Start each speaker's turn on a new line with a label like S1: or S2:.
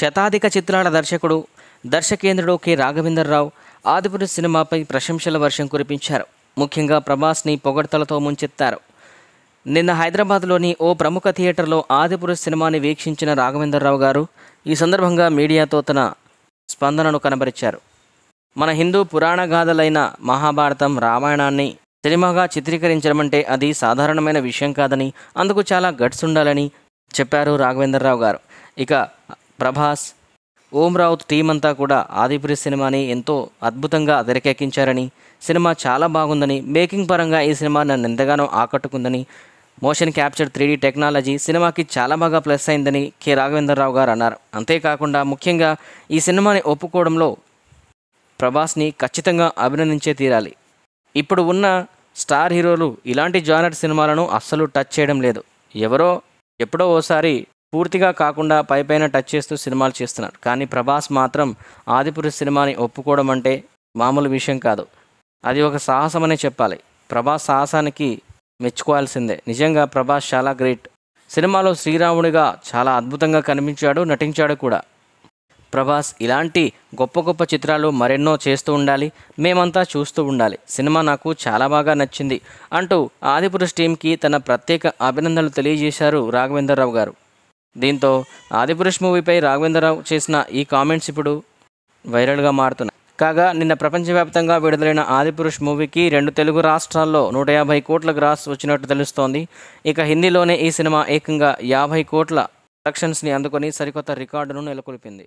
S1: శతాధిక చిత్రాల దర్శకుడు దర్శకేంద్రుడు కె రావు ఆదిపురి సినిమాపై ప్రశంసల వర్షం కురిపించారు ముఖ్యంగా ప్రభాస్ని పొగడ్తలతో ముంచెత్తారు నిన్న హైదరాబాద్లోని ఓ ప్రముఖ థియేటర్లో ఆదిపురుష్ సినిమాని వీక్షించిన రావు గారు ఈ సందర్భంగా మీడియాతో తన స్పందనను కనబరిచారు మన హిందూ పురాణ గాథలైన మహాభారతం రామాయణాన్ని సినిమాగా చిత్రీకరించడమంటే అది సాధారణమైన విషయం కాదని అందుకు చాలా గట్స్ ఉండాలని చెప్పారు రావు గారు ఇక ప్రభాస్ ఓం రావుత్ టీం అంతా కూడా ఆదిపురి సినిమాని ఎంతో అద్భుతంగా తెరకెక్కించారని సినిమా చాలా బాగుందని మేకింగ్ పరంగా ఈ సినిమా నన్ను ఎంతగానో ఆకట్టుకుందని మోషన్ క్యాప్చర్ త్రీడీ టెక్నాలజీ సినిమాకి చాలా బాగా ప్లస్ అయిందని కె రాఘవేంద్రరావు గారు అన్నారు అంతేకాకుండా ముఖ్యంగా ఈ సినిమాని ఒప్పుకోవడంలో ప్రభాస్ని ఖచ్చితంగా అభినందించే తీరాలి ఇప్పుడు ఉన్న స్టార్ హీరోలు ఇలాంటి జానర్ సినిమాలను అస్సలు టచ్ చేయడం లేదు ఎవరో ఎప్పుడో ఓసారి పూర్తిగా కాకుండా పైపైన టచ్ చేస్తూ సినిమాలు చేస్తున్నారు కానీ ప్రభాస్ మాత్రం ఆదిపురుష్ సినిమాని ఒప్పుకోవడం అంటే మామూలు విషయం కాదు అది ఒక సాహసమనే చెప్పాలి ప్రభాస్ సాహసానికి మెచ్చుకోవాల్సిందే నిజంగా ప్రభాస్ చాలా గ్రేట్ సినిమాలో శ్రీరాముడిగా చాలా అద్భుతంగా కనిపించాడు నటించాడు కూడా ప్రభాస్ ఇలాంటి గొప్ప గొప్ప చిత్రాలు మరెన్నో చేస్తూ ఉండాలి మేమంతా చూస్తూ ఉండాలి సినిమా నాకు చాలా బాగా నచ్చింది అంటూ ఆదిపురుష్ టీంకి తన ప్రత్యేక అభినందనలు తెలియజేశారు రాఘవేంద్రరావు గారు దీంతో ఆదిపురుష్ మూవీపై రాఘవేంద్రరావు చేసిన ఈ కామెంట్స్ ఇప్పుడు వైరల్గా మారుతున్నాయి కాగా నిన్న ప్రపంచవ్యాప్తంగా విడుదలైన ఆదిపురుష్ మూవీకి రెండు తెలుగు రాష్ట్రాల్లో నూట యాభై కోట్ల గ్రాస్ వచ్చినట్టు తెలుస్తోంది ఇక హిందీలోనే ఈ సినిమా ఏకంగా యాభై కోట్ల కలెక్షన్స్ని అందుకొని సరికొత్త రికార్డును నెలకొల్పింది